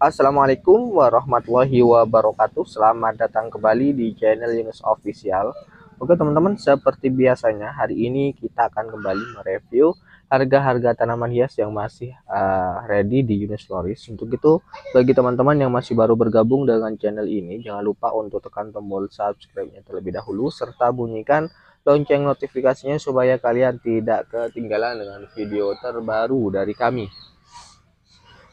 Assalamualaikum warahmatullahi wabarakatuh Selamat datang kembali di channel Yunus Official Oke teman-teman seperti biasanya hari ini kita akan kembali mereview harga-harga tanaman hias yang masih uh, ready di Yunus Floris. Untuk itu bagi teman-teman yang masih baru bergabung dengan channel ini Jangan lupa untuk tekan tombol subscribe-nya terlebih dahulu Serta bunyikan lonceng notifikasinya supaya kalian tidak ketinggalan dengan video terbaru dari kami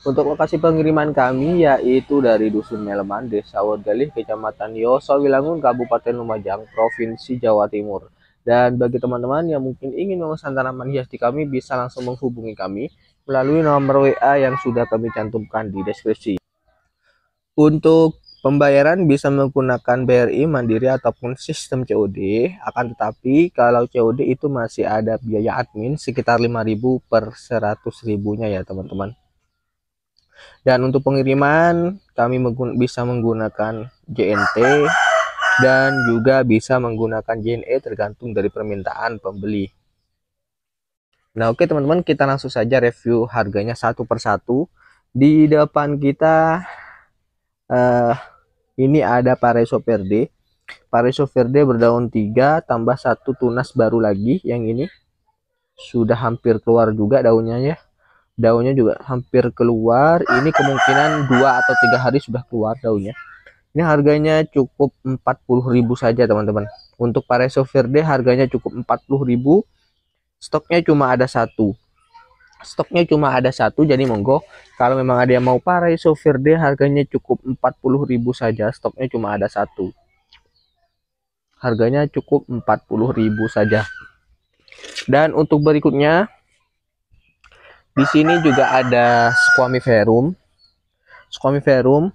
untuk lokasi pengiriman kami yaitu dari Dusun Meleman, Desa Wedelih, Kecamatan Wilangun, Kabupaten Lumajang, Provinsi Jawa Timur. Dan bagi teman-teman yang mungkin ingin memesan tanaman hias di kami bisa langsung menghubungi kami melalui nomor WA yang sudah kami cantumkan di deskripsi. Untuk pembayaran bisa menggunakan BRI Mandiri ataupun sistem COD, akan tetapi kalau COD itu masih ada biaya admin sekitar 5.000 per 100.000-nya ya teman-teman. Dan untuk pengiriman kami menggun bisa menggunakan JNT dan juga bisa menggunakan JNE tergantung dari permintaan pembeli. Nah oke teman-teman kita langsung saja review harganya satu persatu. Di depan kita uh, ini ada Pareso Verde. Pareso Verde berdaun 3 tambah satu tunas baru lagi yang ini sudah hampir keluar juga daunnya ya daunnya juga hampir keluar ini kemungkinan dua atau tiga hari sudah keluar daunnya ini harganya cukup 40.000 saja teman-teman untuk Pareso Verde harganya cukup 40.000 stoknya cuma ada satu stoknya cuma ada satu jadi monggo kalau memang ada yang mau Pareso Verde harganya cukup 40.000 saja stoknya cuma ada satu harganya cukup 40.000 saja dan untuk berikutnya di sini juga ada squamiferum. Squamiferum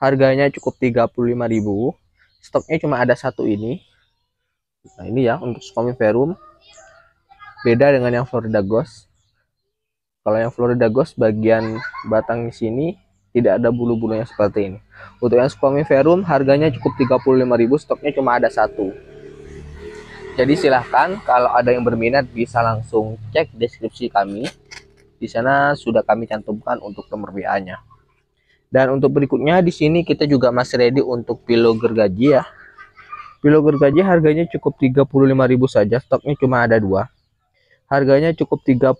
harganya cukup 35.000. Stoknya cuma ada satu ini. Nah, ini ya untuk squamiferum. Beda dengan yang Florida Ghost. Kalau yang Florida Ghost bagian batang di sini tidak ada bulu-bulunya seperti ini. Untuk yang squamiferum harganya cukup 35.000, stoknya cuma ada satu. Jadi silahkan kalau ada yang berminat bisa langsung cek deskripsi kami. Di sana sudah kami cantumkan untuk nomor WA-nya. Dan untuk berikutnya di sini kita juga masih ready untuk pilo gergaji ya. Pilo gergaji harganya cukup 35.000 saja, stoknya cuma ada dua. Harganya cukup 35.000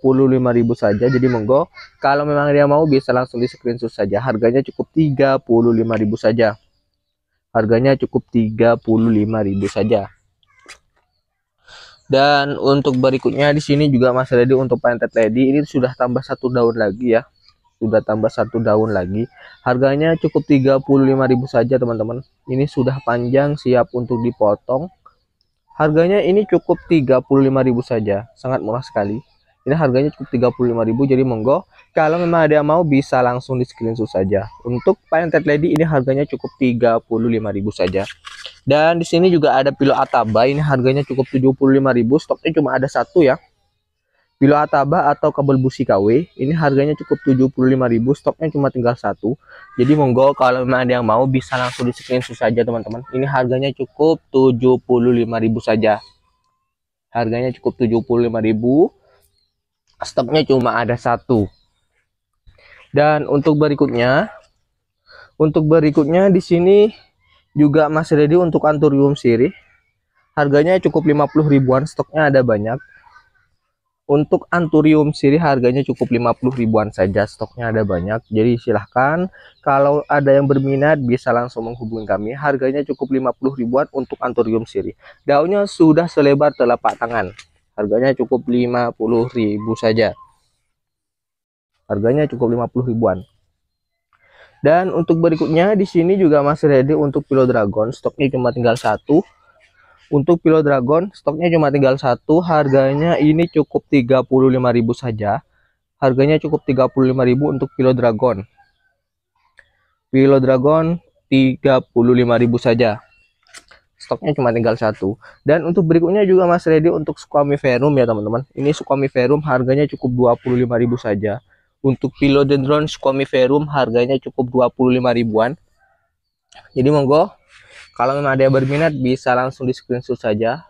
saja, jadi monggo kalau memang dia mau bisa langsung di screenshot saja. Harganya cukup 35.000 saja. Harganya cukup 35.000 saja. Dan untuk berikutnya di sini juga masih ready untuk Pantet lady ini sudah tambah satu daun lagi ya. Sudah tambah satu daun lagi. Harganya cukup 35.000 saja teman-teman. Ini sudah panjang siap untuk dipotong. Harganya ini cukup 35.000 saja. Sangat murah sekali. Ini harganya cukup 35.000 jadi monggo kalau memang ada yang mau bisa langsung di screenshot saja. Untuk painted Lady ini harganya cukup 35.000 saja. Dan di sini juga ada pilo Ataba ini harganya cukup 75.000 stoknya cuma ada satu ya. Pilo Ataba atau kabel busi KW ini harganya cukup 75.000 stoknya cuma tinggal satu jadi monggo kalau memang ada yang mau bisa langsung di screenshot saja teman-teman ini harganya cukup 75.000 saja harganya cukup 75.000 stepnya cuma ada satu dan untuk berikutnya untuk berikutnya di sini juga masih ready untuk anturium siri. harganya cukup 50 ribuan stoknya ada banyak untuk anturium siri harganya cukup 50 ribuan saja stoknya ada banyak jadi silahkan kalau ada yang berminat bisa langsung menghubungi kami harganya cukup 50 ribuan untuk anturium siri. daunnya sudah selebar telapak tangan Harganya cukup 50.000 saja. Harganya cukup 50 ribuan. Dan untuk berikutnya di sini juga masih ready untuk Pilo Dragon, stoknya cuma tinggal satu. Untuk Pilo Dragon stoknya cuma tinggal satu, harganya ini cukup 35.000 saja. Harganya cukup 35.000 untuk Pilo Dragon. Pilo Dragon 35.000 saja stoknya cuma tinggal satu dan untuk berikutnya juga Mas Redi untuk Squamiferum ya teman-teman ini Squamiferum harganya cukup 25.000 saja untuk Philodendron Squamiferum harganya cukup 25 ribuan jadi monggo kalau memang ada yang berminat bisa langsung di screenshot saja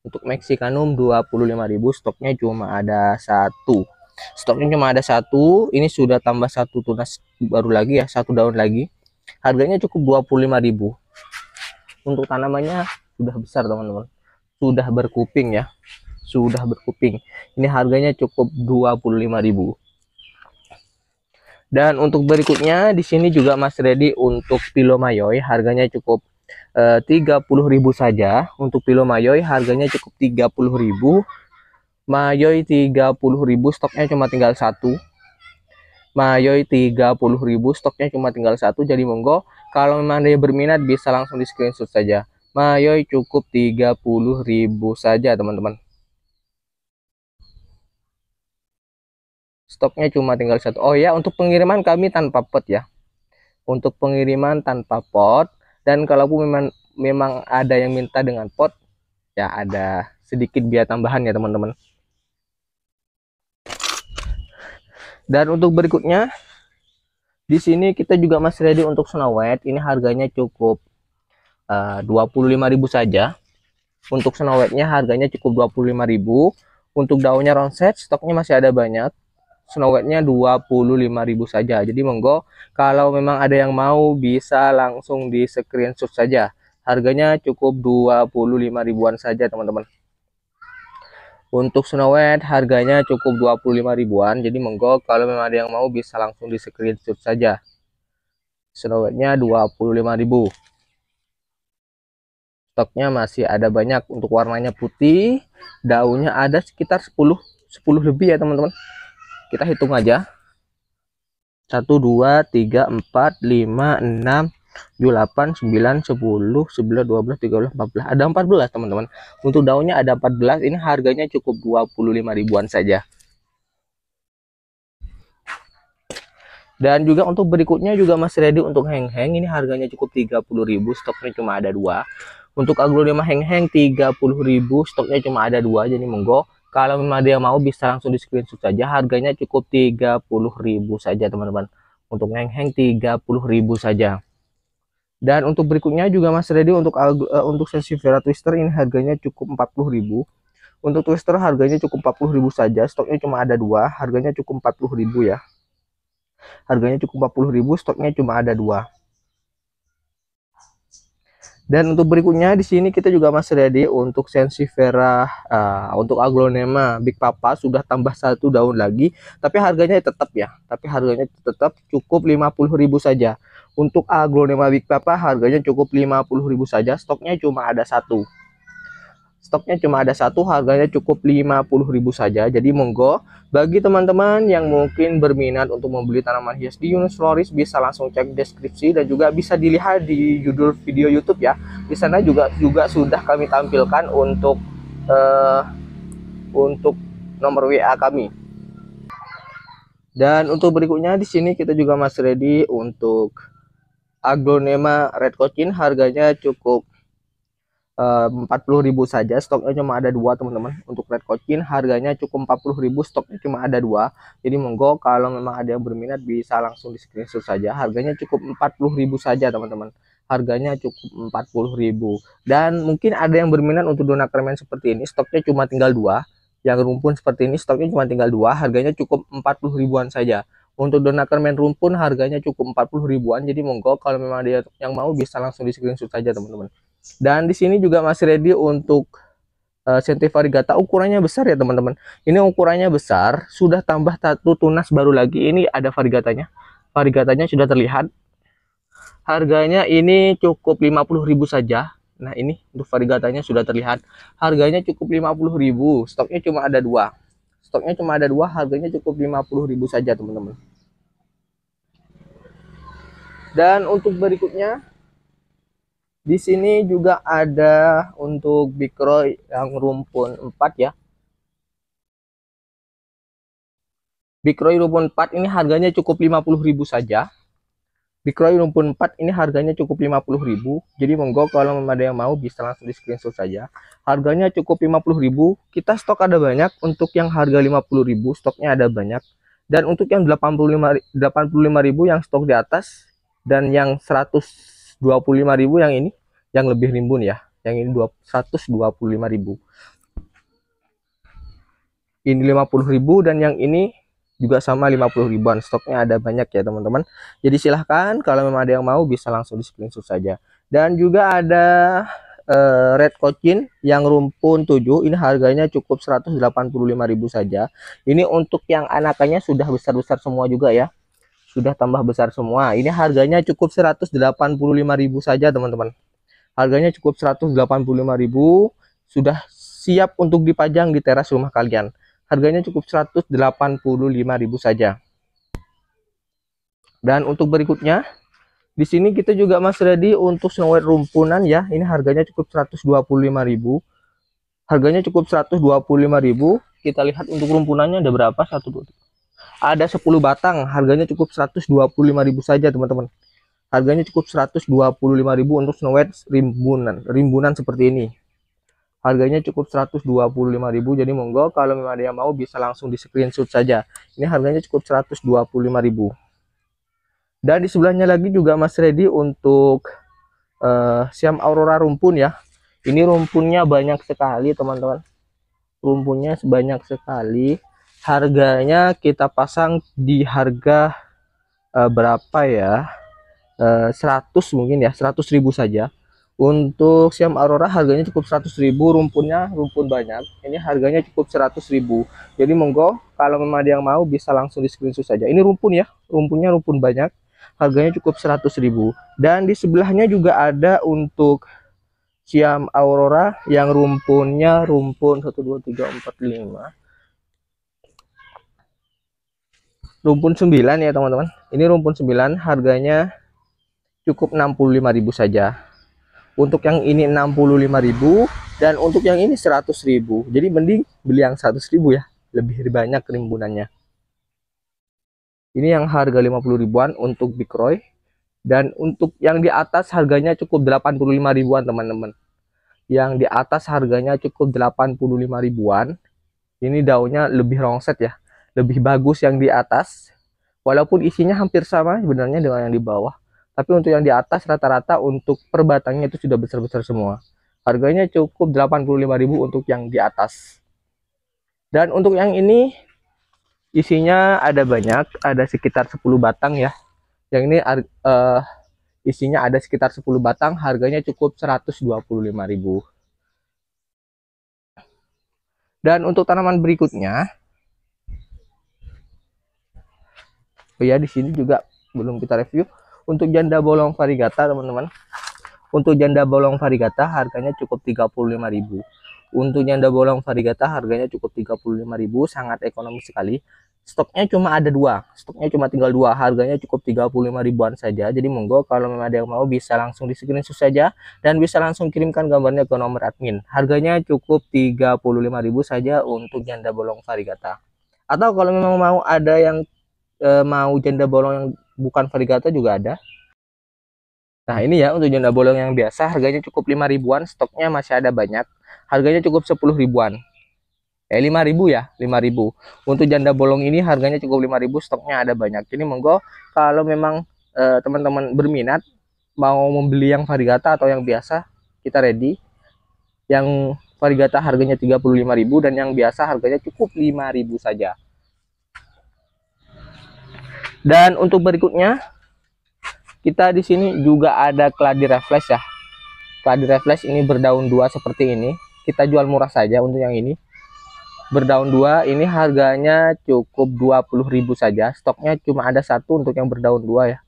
untuk Mexicanum 25.000 stoknya cuma ada satu stoknya cuma ada satu ini sudah tambah satu tunas baru lagi ya satu daun lagi harganya cukup 25.000 untuk tanamannya sudah besar teman-teman sudah berkuping ya sudah berkuping ini harganya cukup 25.000 dan untuk berikutnya di sini juga Mas Reddy untuk pilo mayoi harganya cukup eh, 30.000 saja untuk pilo mayoi harganya cukup 30.000 Mayoi 30.000 stoknya cuma tinggal satu Mayoi 30.000 stoknya cuma tinggal satu jadi monggo kalau memang ada yang berminat bisa langsung di screenshot saja. Mayoy cukup 30.000 saja teman-teman. Stoknya cuma tinggal satu. Oh ya, untuk pengiriman kami tanpa pot ya. Untuk pengiriman tanpa pot dan kalaupun memang memang ada yang minta dengan pot ya ada sedikit biaya tambahan ya teman-teman. Dan untuk berikutnya di sini kita juga masih ready untuk Snow White. Ini harganya cukup eh, uh, 25.000 saja. Untuk Snow White-nya harganya cukup 25.000. Untuk daunnya ronset stoknya masih ada banyak. Snow White-nya 25.000 saja. Jadi monggo kalau memang ada yang mau bisa langsung di screenshot saja. Harganya cukup 25 ribuan saja, teman-teman. Untuk snow white harganya cukup 25 ribuan, jadi monggo kalau memang ada yang mau bisa langsung di screenshot saja. Snow Sunowetnya 25 ribu. Stoknya masih ada banyak untuk warnanya putih, daunnya ada sekitar 10 10 lebih ya teman-teman. Kita hitung aja. 1 2 3 4 5 6 8 9 10 11 12 13 14 ada 14 teman-teman untuk daunnya ada 14 ini harganya cukup 25 ribuan saja dan juga untuk berikutnya juga masih ready untuk heng-heng ini harganya cukup 30 ribu stoknya cuma ada dua untuk aglonema heng-heng ribu stoknya cuma ada dua jadi monggo kalau memang dia mau bisa langsung di screenshot saja harganya cukup 30 ribu saja teman-teman untuk heng-heng 30.000 saja dan untuk berikutnya juga Mas Redi untuk uh, untuk sesi Vera Twister ini harganya cukup 40.000. Untuk Twister harganya cukup 40.000 saja. Stoknya cuma ada dua, harganya cukup 40.000 ya. Harganya cukup 40.000, stoknya cuma ada dua. Dan untuk berikutnya di sini kita juga masih ready untuk sensifera uh, eh, untuk aglonema Big Papa sudah tambah satu daun lagi, tapi harganya tetap ya. Tapi harganya tetap cukup 50.000 saja. Untuk aglonema Big Papa harganya cukup 50.000 saja, stoknya cuma ada satu. Stoknya cuma ada satu, harganya cukup 50.000 saja. Jadi monggo bagi teman-teman yang mungkin berminat untuk membeli tanaman hias di Yunus Floris bisa langsung cek deskripsi dan juga bisa dilihat di judul video YouTube ya. Di sana juga juga sudah kami tampilkan untuk uh, untuk nomor WA kami. Dan untuk berikutnya di sini kita juga masih ready untuk aglonema red cochin harganya cukup 40.000 saja stoknya cuma ada dua teman-teman untuk red coating harganya cukup 40.000 stoknya cuma ada dua jadi monggo kalau memang ada yang berminat bisa langsung di screenshot saja harganya cukup 40.000 saja teman-teman harganya cukup 40.000 dan mungkin ada yang berminat untuk dona kremen seperti ini stoknya cuma tinggal dua yang rumpun seperti ini stoknya cuma tinggal dua harganya cukup 40 ribuan saja untuk dona kremen rumpun harganya cukup 40 ribuan jadi monggo kalau memang ada yang mau bisa langsung di screenshot saja teman-teman dan di sini juga masih ready untuk uh, eh, varigata ukurannya besar ya teman-teman. Ini ukurannya besar, sudah tambah satu tunas baru lagi. Ini ada varigatanya. Varigatanya sudah terlihat. Harganya ini cukup 50.000 saja. Nah, ini untuk varigatanya sudah terlihat. Harganya cukup 50.000, stoknya cuma ada dua. Stoknya cuma ada dua, harganya cukup 50.000 saja, teman-teman. Dan untuk berikutnya di sini juga ada untuk bikro yang rumpun 4 ya. Bikroi rumpun 4 ini harganya cukup 50.000 saja. Bikroi rumpun 4 ini harganya cukup 50.000. Jadi monggo kalau ada yang mau bisa langsung di screenshot saja. Harganya cukup 50.000. Kita stok ada banyak untuk yang harga 50.000 stoknya ada banyak. Dan untuk yang 85 85.000 yang stok di atas dan yang 100 25.000 yang ini yang lebih rimbun ya yang ini 125.000 ini 50.000 dan yang ini juga sama 50 ribuan stoknya ada banyak ya teman-teman jadi silahkan kalau memang ada yang mau bisa langsung di screenshot saja dan juga ada uh, red cochin yang rumpun 7 ini harganya cukup 185.000 saja ini untuk yang anakannya sudah besar-besar semua juga ya sudah tambah besar semua ini harganya cukup 185.000 saja teman-teman harganya cukup 185.000 sudah siap untuk dipajang di teras rumah kalian harganya cukup 185.000 saja dan untuk berikutnya di sini kita juga Mas ready untuk snow white rumpunan ya. Ini harganya cukup 125.000. Harganya cukup 125.000. Kita lihat untuk rumpunannya ada berapa? 1 2 ada 10 batang harganya cukup 125.000 saja teman-teman harganya cukup 125.000 untuk snow white rimbunan rimbunan seperti ini harganya cukup 125.000 jadi monggo kalau memang ada yang mau bisa langsung di screenshot saja ini harganya cukup 125.000 dan di sebelahnya lagi juga Mas Redi untuk uh, siam aurora rumpun ya ini rumpunnya banyak sekali teman-teman rumpunnya sebanyak sekali harganya kita pasang di harga uh, berapa ya uh, eh, 100 mungkin ya 100 ribu saja untuk siam aurora harganya cukup 100 ribu rumpunnya rumpun banyak ini harganya cukup 100 ribu jadi monggo kalau memang ada yang mau bisa langsung di screenshot saja ini rumpun ya rumpunnya rumpun banyak harganya cukup 100 ribu dan di sebelahnya juga ada untuk siam aurora yang rumpunnya rumpun 1 2 3 4 5 rumpun 9 ya teman-teman ini rumpun 9 harganya cukup 65.000 saja untuk yang ini 65.000 dan untuk yang ini 100.000 jadi mending beli yang 100.000 ya lebih banyak kerimbunannya. ini yang harga 50 ribuan untuk Big Roy dan untuk yang di atas harganya cukup 85 ribuan teman-teman yang di atas harganya cukup 85 ribuan ini daunnya lebih rongset ya lebih bagus yang di atas walaupun isinya hampir sama sebenarnya dengan yang di bawah tapi untuk yang di atas rata-rata untuk perbatangnya itu sudah besar-besar semua harganya cukup 85.000 untuk yang di atas dan untuk yang ini isinya ada banyak ada sekitar 10 batang ya yang ini uh, isinya ada sekitar 10 batang harganya cukup 125.000 dan untuk tanaman berikutnya oh ya di sini juga belum kita review untuk janda bolong varigata teman-teman untuk janda bolong varigata harganya cukup 35.000 untuk janda bolong varigata harganya cukup 35.000 sangat ekonomis sekali stoknya cuma ada dua stoknya cuma tinggal dua harganya cukup 35 ribuan saja jadi monggo kalau memang ada yang mau bisa langsung di screenshot saja dan bisa langsung kirimkan gambarnya ke nomor admin harganya cukup 35 ribu saja untuk janda bolong varigata atau kalau memang mau ada yang e, mau janda bolong yang bukan varigata juga ada. Nah ini ya untuk janda bolong yang biasa harganya cukup 5 ribuan, stoknya masih ada banyak. Harganya cukup 10 ribuan. Eh 5 ribu ya, 5 ribu. Untuk janda bolong ini harganya cukup 5 ribu, stoknya ada banyak. Jadi monggo kalau memang e, teman-teman berminat mau membeli yang varigata atau yang biasa, kita ready. Yang Varigata harganya 35.000 dan yang biasa harganya cukup 5.000 saja. Dan untuk berikutnya kita di sini juga ada keladi refleks ya. Keladi refleks ini berdaun dua seperti ini. Kita jual murah saja untuk yang ini. Berdaun dua ini harganya cukup 20.000 saja. Stoknya cuma ada satu untuk yang berdaun dua ya.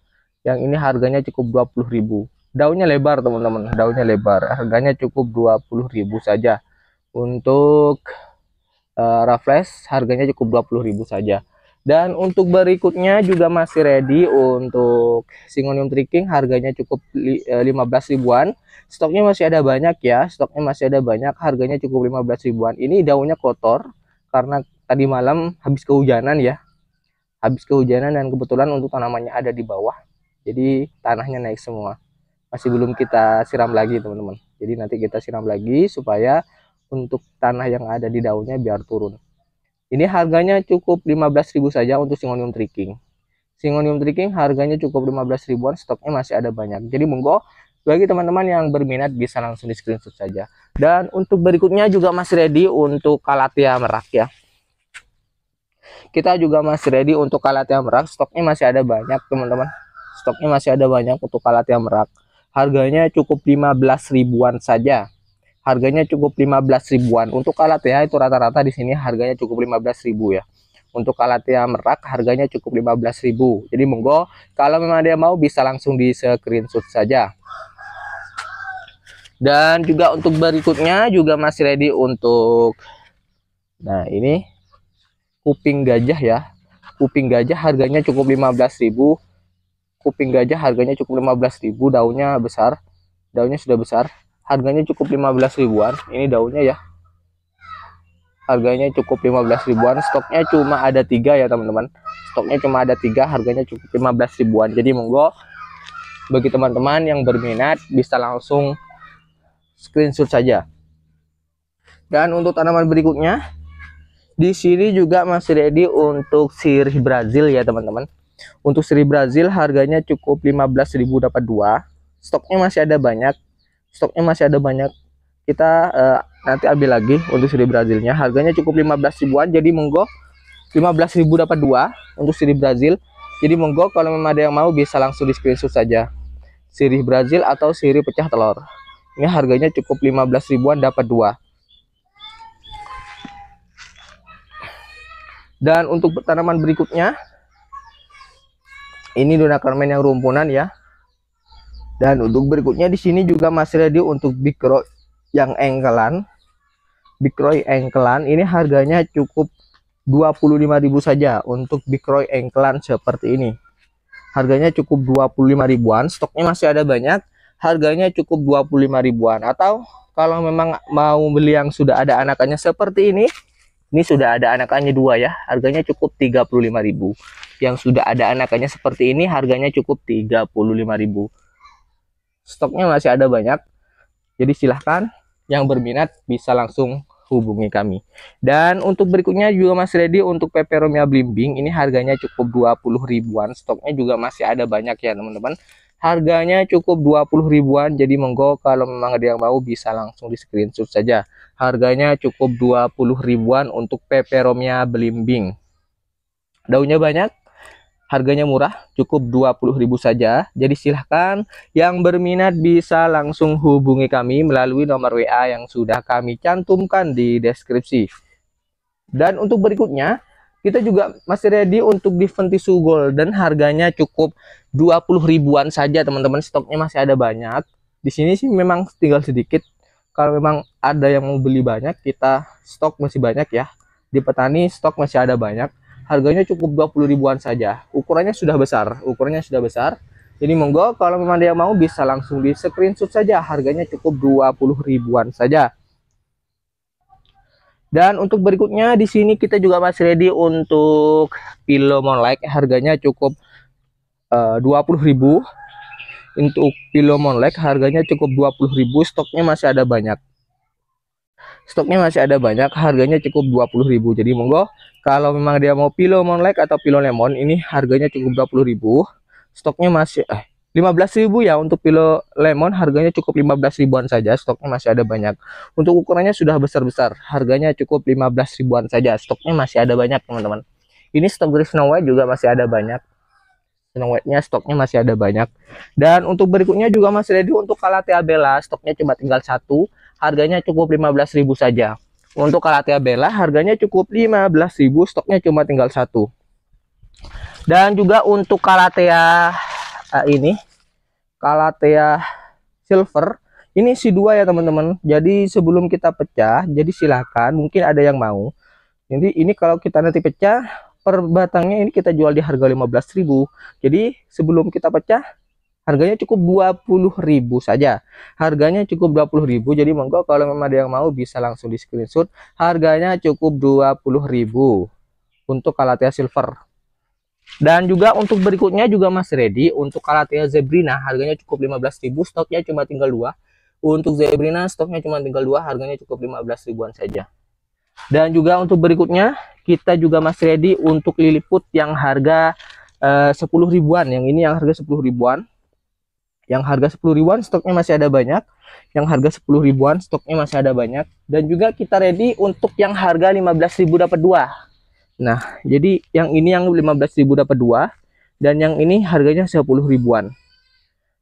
Yang ini harganya cukup 20.000 daunnya lebar teman-teman daunnya lebar harganya cukup 20.000 saja untuk uh, harganya cukup 20.000 saja dan untuk berikutnya juga masih ready untuk Singonium Tricking harganya cukup 15 eh, ribuan. Stoknya masih ada banyak ya, stoknya masih ada banyak, harganya cukup 15 ribuan. Ini daunnya kotor karena tadi malam habis kehujanan ya. Habis kehujanan dan kebetulan untuk tanamannya ada di bawah. Jadi tanahnya naik semua. Masih belum kita siram lagi teman-teman. Jadi nanti kita siram lagi supaya untuk tanah yang ada di daunnya biar turun. Ini harganya cukup 15.000 saja untuk singonium tricking. Singonium tricking harganya cukup 15 ribuan, stoknya masih ada banyak. Jadi monggo bagi teman-teman yang berminat bisa langsung di screenshot saja. Dan untuk berikutnya juga masih ready untuk Kalatia Merak ya. Kita juga masih ready untuk Kalatia Merak, stoknya masih ada banyak teman-teman. Stoknya masih ada banyak untuk Kalatia Merak. Harganya cukup 15 ribuan saja harganya cukup 15 ribuan. Untuk Kalatea ya, itu rata-rata di sini harganya cukup 15 ribu ya. Untuk Kalatea Merak harganya cukup 15 ribu. Jadi monggo kalau memang dia mau bisa langsung di screenshot saja. Dan juga untuk berikutnya juga masih ready untuk Nah, ini kuping gajah ya. Kuping gajah harganya cukup 15 ribu Kuping gajah harganya cukup 15 ribu daunnya besar. Daunnya sudah besar harganya cukup 15 ribuan ini daunnya ya harganya cukup 15 ribuan stoknya cuma ada tiga ya teman-teman stoknya cuma ada tiga harganya cukup 15 ribuan jadi monggo bagi teman-teman yang berminat bisa langsung screenshot saja dan untuk tanaman berikutnya di sini juga masih ready untuk sirih Brazil ya teman-teman. Untuk sirih Brazil harganya cukup 15.000 dapat dua. Stoknya masih ada banyak stoknya masih ada banyak kita uh, nanti ambil lagi untuk siri Brazilnya harganya cukup 15.000an jadi monggo 15.000 dapat dua untuk siri Brazil jadi monggo kalau memang ada yang mau bisa langsung di screenshot saja sirih Brazil atau sirih pecah telur ini harganya cukup 15000 ribuan dapat dua dan untuk tanaman berikutnya ini dona karmen yang rumpunan ya dan untuk berikutnya di sini juga masih ready untuk big yang engkelan. Big Roy engkelan ini harganya cukup 25.000 saja untuk Big Roy engkelan seperti ini. Harganya cukup 25000 ribuan, stoknya masih ada banyak. Harganya cukup 25000 ribuan atau kalau memang mau beli yang sudah ada anakannya seperti ini, ini sudah ada anakannya dua ya, harganya cukup 35.000. Yang sudah ada anakannya seperti ini harganya cukup 35.000. Stoknya masih ada banyak. Jadi silahkan yang berminat bisa langsung hubungi kami. Dan untuk berikutnya juga Mas ready untuk peperomia blimbing ini harganya cukup 20 ribuan. Stoknya juga masih ada banyak ya teman-teman. Harganya cukup 20 ribuan jadi monggo kalau memang ada yang mau bisa langsung di screenshot saja. Harganya cukup 20 ribuan untuk peperomia blimbing. Daunnya banyak, harganya murah, cukup 20.000 saja. Jadi silahkan yang berminat bisa langsung hubungi kami melalui nomor WA yang sudah kami cantumkan di deskripsi. Dan untuk berikutnya, kita juga masih ready untuk di Ventisu golden harganya cukup 20 ribuan saja teman-teman stoknya masih ada banyak di sini sih memang tinggal sedikit kalau memang ada yang mau beli banyak kita stok masih banyak ya di petani stok masih ada banyak Harganya cukup 20 ribuan saja. Ukurannya sudah besar, ukurannya sudah besar. Jadi monggo kalau memang dia mau bisa langsung di screenshot saja harganya cukup 20 ribuan saja. Dan untuk berikutnya di sini kita juga masih ready untuk pillow monlike. harganya cukup eh, uh, 20.000. Untuk pillow monlike harganya cukup 20.000, stoknya masih ada banyak stoknya masih ada banyak harganya cukup 20.000 jadi monggo kalau memang dia mau pilo monlek atau pilo lemon ini harganya cukup 20.000 stoknya masih eh 15.000 ya untuk pilo lemon harganya cukup 15000 ribuan saja stoknya masih ada banyak untuk ukurannya sudah besar-besar harganya cukup 15000 ribuan saja stoknya masih ada banyak teman-teman ini stok dari Snow White juga masih ada banyak Snow White-nya stoknya masih ada banyak dan untuk berikutnya juga masih ready untuk Calathea Bella stoknya cuma tinggal satu harganya cukup 15.000 saja. Untuk Kalatea Bella harganya cukup 15.000, stoknya cuma tinggal satu. Dan juga untuk Kalatea uh, ini, Kalatea Silver, ini si dua ya teman-teman. Jadi sebelum kita pecah, jadi silakan mungkin ada yang mau. Jadi ini kalau kita nanti pecah, per batangnya ini kita jual di harga 15.000. Jadi sebelum kita pecah, harganya cukup 20.000 saja harganya cukup 20.000 jadi monggo kalau memang ada yang mau bisa langsung di screenshot harganya cukup 20.000 untuk Kalatea silver dan juga untuk berikutnya juga Mas Ready untuk Kalatea zebrina harganya cukup 15.000 stoknya cuma tinggal dua untuk zebrina stoknya cuma tinggal dua harganya cukup 15 ribuan saja dan juga untuk berikutnya kita juga Mas Ready untuk liliput yang harga eh, 10 ribuan yang ini yang harga 10 ribuan yang harga 10 ribuan stoknya masih ada banyak. Yang harga 10 ribuan stoknya masih ada banyak. Dan juga kita ready untuk yang harga 15 ribu dapat dua. Nah, jadi yang ini yang 15 ribu dapat dua. Dan yang ini harganya 10 ribuan.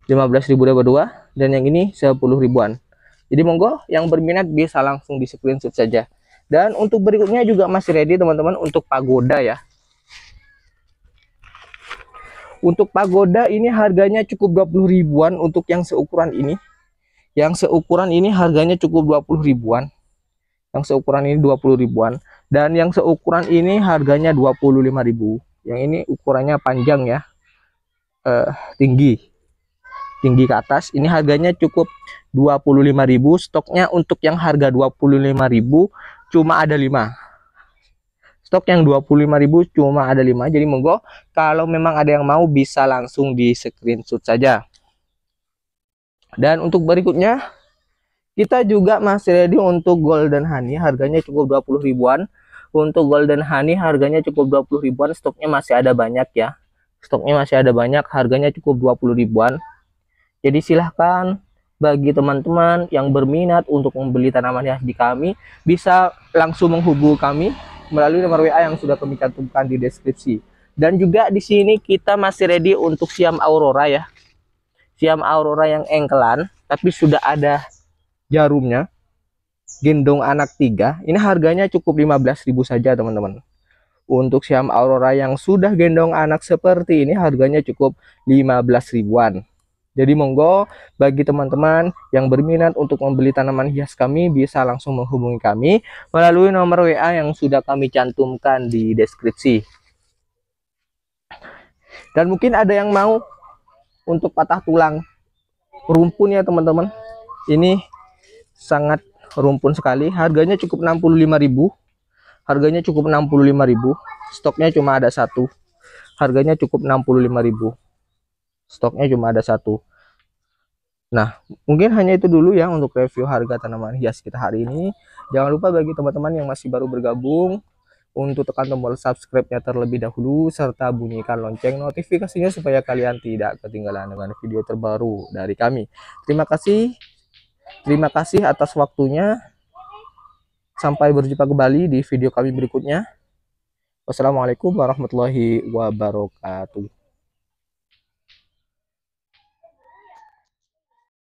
15 ribu dapat dua. Dan yang ini 10 ribuan. Jadi monggo yang berminat bisa langsung di screenshot saja. Dan untuk berikutnya juga masih ready teman-teman untuk pagoda ya. Untuk pagoda ini harganya cukup 20 ribuan untuk yang seukuran ini. Yang seukuran ini harganya cukup 20 ribuan. Yang seukuran ini 20 ribuan dan yang seukuran ini harganya ribu. Yang ini ukurannya panjang ya. Eh, tinggi. Tinggi ke atas. Ini harganya cukup ribu. Stoknya untuk yang harga ribu cuma ada 5 stok yang 25.000 cuma ada 5 jadi monggo kalau memang ada yang mau bisa langsung di screenshot saja dan untuk berikutnya kita juga masih ready untuk golden honey harganya cukup 20 ribuan untuk golden honey harganya cukup 20 ribuan stoknya masih ada banyak ya stoknya masih ada banyak harganya cukup 20 ribuan jadi silahkan bagi teman-teman yang berminat untuk membeli tanaman yang di kami bisa langsung menghubungi kami melalui nomor WA yang sudah kami cantumkan di deskripsi. Dan juga di sini kita masih ready untuk siam aurora ya. Siam aurora yang engkelan, tapi sudah ada jarumnya. Gendong anak tiga. Ini harganya cukup 15.000 saja teman-teman. Untuk siam aurora yang sudah gendong anak seperti ini harganya cukup 15 ribuan. Jadi monggo bagi teman-teman yang berminat untuk membeli tanaman hias kami bisa langsung menghubungi kami melalui nomor WA yang sudah kami cantumkan di deskripsi. Dan mungkin ada yang mau untuk patah tulang rumpun ya teman-teman. Ini sangat rumpun sekali. Harganya cukup 65.000. Harganya cukup 65.000. Stoknya cuma ada satu. Harganya cukup 65.000 stoknya cuma ada satu Nah, mungkin hanya itu dulu ya untuk review harga tanaman hias kita hari ini. Jangan lupa bagi teman-teman yang masih baru bergabung untuk tekan tombol subscribe-nya terlebih dahulu serta bunyikan lonceng notifikasinya supaya kalian tidak ketinggalan dengan video terbaru dari kami. Terima kasih. Terima kasih atas waktunya. Sampai berjumpa kembali di video kami berikutnya. Wassalamualaikum warahmatullahi wabarakatuh.